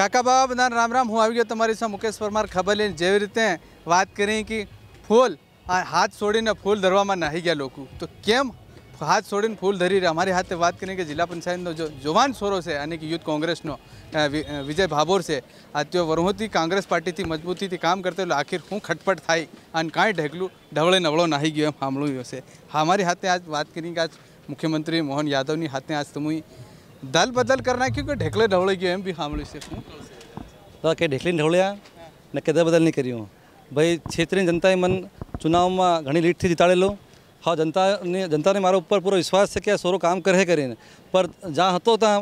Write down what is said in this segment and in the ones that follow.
કાકા બાબા બધાને રામ રામ હું આવી ગયો તમારી સામે મુકેશ પરમાર ખબર લઈને જેવી રીતે વાત કરી કે ફૂલ હાથ છોડીને ફૂલ ધરવામાં નાહી ગયા લોકો તો કેમ હાથ છોડીને ફૂલ ધરી રહ્યા અમારી હાથે વાત કરીને કે જિલ્લા પંચાયતનો જો જવાન છોરો છે અને કે યુથ કોંગ્રેસનો વિજય ભાભોર છે આ તેઓ વરુહથી કોંગ્રેસ પાર્ટીથી મજબૂતીથી કામ કરતા એટલે આખીર હું ખટપટ થાય અને કાંઈ ઢેકલું ઢવળે નવળો નાહી ગયો એમ સાંભળ્યું હશે અમારી હાથે આજ વાત કરીને કે આજ મુખ્યમંત્રી મોહન યાદવની હાથે આજ તમે दाल बदल करना क्योंकि ढेकले ढोले गए हम भी हामले से तो के ढेकले ढवड़िया न केदा बदल नहीं हूँ भाई क्षेत्रीय जनता मन चुनाव में घनी लीड थी लो हाँ जनता ने जनता ने मारा ऊपर पूरा विश्वास से क्या सोरो काम करे करीने पर जहाँ हतो था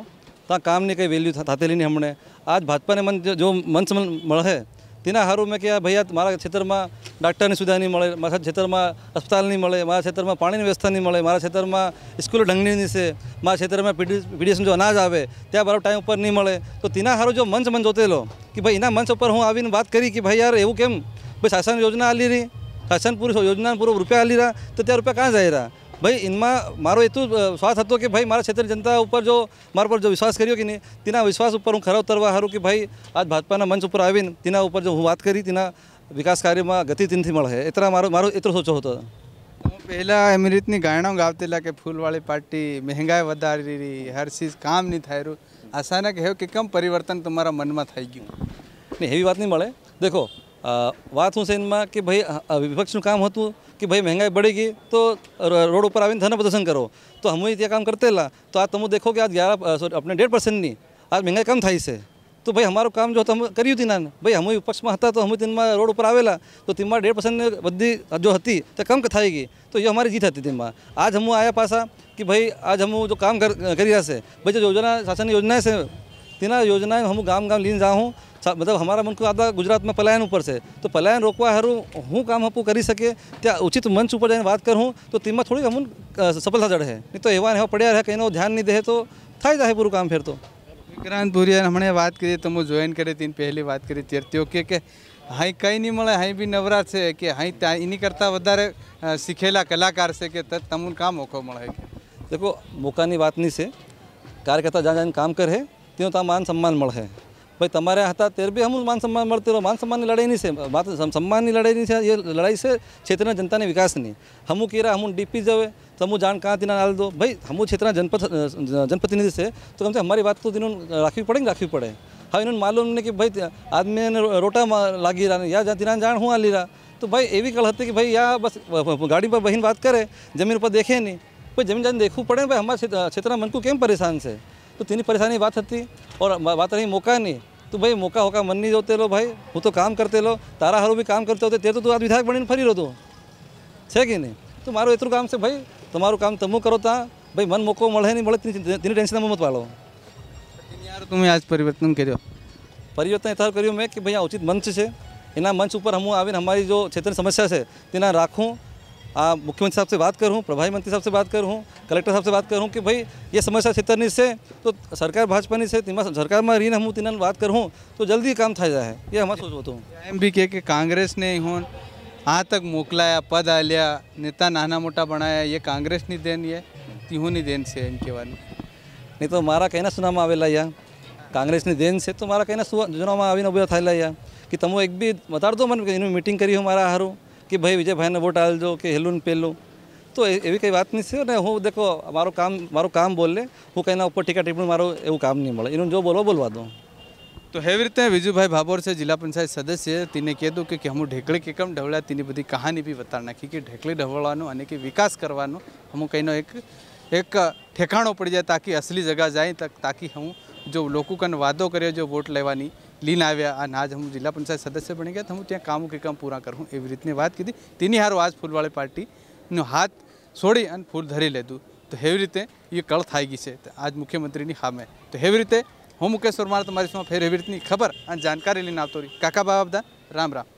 ता काम नहीं कई वेल्यू थाते नहीं हमने आज भाजपा ने मन जो, जो मंच मिल है તેના સારું મેં કે ભાઈ મારા ક્ષેત્રમાં ડાક્ટરની સુવિધા નહીં મળે મારા ક્ષેત્રમાં અસ્પતાલ નહીં મળે મારા ક્ષેત્રમાં પાણીની વ્યવસ્થા નહીં મળે મારા ક્ષેત્રમાં સ્કૂલો ઢંગની નહીં છે મારા ક્ષેત્રમાં પીડીએસનું જો અનાજ આવે ત્યાં બરાબર ટાઈમ ઉપર નહીં મળે તો તેના સારું જો મંચ મન જોતેલો કે ભાઈ એના મંચ ઉપર હું આવીને વાત કરી કે ભાઈ યાર એવું કેમ ભાઈ શાસન યોજના આલી રહી शासन पूरी योजना पूर्व रुपया आली रहा तो त्या रुपया कहाँ जाए रहा ભાઈ એમાં મારો હેતુ શ્વાસ હતો કે ભાઈ મારા ક્ષેત્રની જનતા ઉપર જો મારા પર જો વિશ્વાસ કર્યો કે નહીં તેના વિશ્વાસ ઉપર હું ખરા ઉતરવા સારું કે ભાઈ આજ ભાજપાના મંચ ઉપર આવીને તેના ઉપર જો હું વાત કરી તેના વિકાસ કાર્યમાં ગતિ તેનથી મળે એટલા મારો મારો એટલો સોચો હતો હું પહેલાં એમની રીતની ગાયણો ગાવતેલા કે ફૂલવાળી પાર્ટી મહેંગાઈ વધારી રહી હર ચીજ કામ નહીં થાય રહ્યું અચાનક હેવ કે કેમ પરિવર્તન તમારા મનમાં થઈ ગયું નહીં એવી વાત નહીં મળે દેખો आ बात हूं सेन में कि भाई विपक्ष નું કામ હતું કે ભાઈ મહેંગાઈ બઢેગી તો રોડ ઉપર આવીને ધનાબદન કરો તો હમય તે કામ કરતેલા તો આજ તમે દેખો કે આજ 11 સોરી અપને 1.5% ની આજ મહેંગાઈ કમ થઈ છે તો ભાઈ અમારો કામ જો તો કરી હતી ના ભાઈ હમય विपक्ष માં હતા તો હમું તેમ માં રોડ ઉપર આવેલા તો તમાર 1.5% ની વધી અજો હતી તો કમ ક થઈ ગઈ તો એ અમારી જીત હતી તેમ આજ હમું આયા પાસા કે ભાઈ આજ હમું જો કામ કરી રાસે બજે યોજના શાસન યોજના છે તે ના યોજના હમું ગામ ગામ લીન જા હું मतलब हमारा मन को आधा गुजरात में पलायन ऊपर से तो पलायन रोकवा हर हूँ काम आपू कर सके त्या उचित मंच पर जाने बात करूँ तो तीन थोड़ी हम सफलता जड़े हैं नहीं तो एवं है पड़िया रहे कहीं ध्यान नहीं दे तो थे जाए पूरा काम फिर तो विक्रांत भूरिया हमने बात करी तो ज्वाइन करे तीन पहली बात करी तीर्थियों के के हाई कहीं नहीं मे हाई भी नवरा से कि हाई इन करता वारे सीखेला कलाकार से कि तम का मौको मे देखो मौका नहीं बात नहीं से कार्यकर्ता जहाँ जहाँ काम करे त्यों ता मान सम्मान मे भाई तेरे ભાઈ रहो मान सम्मान की लड़ाई नहीं से મળતી सम्मान की लड़ाई नहीं से ये लड़ाई से क्षेत्र में जनता ने विकास नहीं ક્ષેત્રના कह વિકાસની हम डी पी ડીપી तो हम जान कहाँ तीन डाल दो भाई हम क्षेत्र जनपद जनप्रतिनिधि से तो कम से हमारी बात तो इन्होंने राखी पड़ेगी राखी पड़े हाँ इन्होंने मालूम नहीं कि भाई आदमी ने रोटा लागी रहा या तीन जान हूँ आली रहा तो भाई ये भी कहते कि भाई या बस गाड़ी पर बहन बात करे जमीन पर देखे नहीं भाई जमीन जान देखू पड़े भाई हमारे क्षेत्र मन को केम परेशान से તો તેની પરેશાની વાત હતી ઓર વાત રહી મોકાની તો ભાઈ મોકા હોકા મન નહીં જોતે લો ભાઈ હું તો કામ કરતે લો તારા હારું બી કામ કરતો હતો તે તો તું આજ વિધાયક બનીને ફરી રહ્યો તું છે કે નહીં તો મારું એટલું કામ છે ભાઈ તમારું કામ તમે કરો ત્યાં ભાઈ મન મોકો મળે નહીં મળે તેની ટેન્શનમાં મત પાડો યાર તમે આજ પરિવર્તન કર્યો પરિવર્તન એટલા કર્યું મેં કે ભાઈ આ ઉચિત મંચ છે એના મંચ ઉપર હું આવીને અમારી જો ક્ષેત્રની સમસ્યા છે તેના રાખું आ, मुख्यमंत्री साहब से बात करूँ प्रभारी मंत्री साहब से बात करूँ कलेक्टर साहब से बात करूँ कि भाई ये समस्या छित्रनी से तो सरकार भाजपा से सरकार में रीन हम तीन बात करूँ तो जल्दी काम था जाए ये हम सोच बोतूँ एम बी के कांग्रेस ने हूँ आ तक मोकलाया पद आ लिया नेता नाना मोटा बनाया ये कांग्रेस नहीं देन ये तीहू नहीं देन से इनके बारे नहीं तो मारा कहना सुना में आवेला या कांग्रेस ने देन से तो मारा कहना सुना में आवे ना उबा था या कि तमो एक भी बता दो मन इन्हें मीटिंग करी हो मारा हारू કે ભાઈ વિજયભાઈ ને વોટ આલ જો કે હેલુન પેલો તો એવી કઈ વાત નઈ છે ને હું દેખો મારું કામ મારું કામ બોલે હું કઈના ઉપર ટીકા ટિપણી મારું એવું કામ નઈ મળો ઇનું જો બોલો બોલવા તો હેવરતે વિજુભાઈ ભાભોર સે જિલ્લા પંચાયત સદસ્ય તીને કેતો કે હમુ ઢેકળે કે કામ ઢવળા તિની બધી કહાની બી બતાડ નખી કે ઢેકલે ઢવળવાનો અને કે વિકાસ કરવાનો હમુ કઈનો એક એક ઠેકાણો પડી જાય તાકી અસલી જગ્યા જાય તક તાકી હું જો લોકો કન વાદો કર્યો જો વોટ લેવાની लीन आया अन आज हम जिला पंचायत सदस्य बनी गया तो हम त्या काम के काम पूरा करूँ एवं रीतने बात की तीन हार आज फूलवाड़ी पार्टी हाथ छोड़ी और फूल धरी लेद तो हेवी रीते ये कल थाई गई है आज मुख्यमंत्री हा में तो हेवी रीते हूँ मुकेश शर्मा तो मेरी फेर एवं रीतनी खबर अन जानकारी लीन आता रही काका बाबा राम राम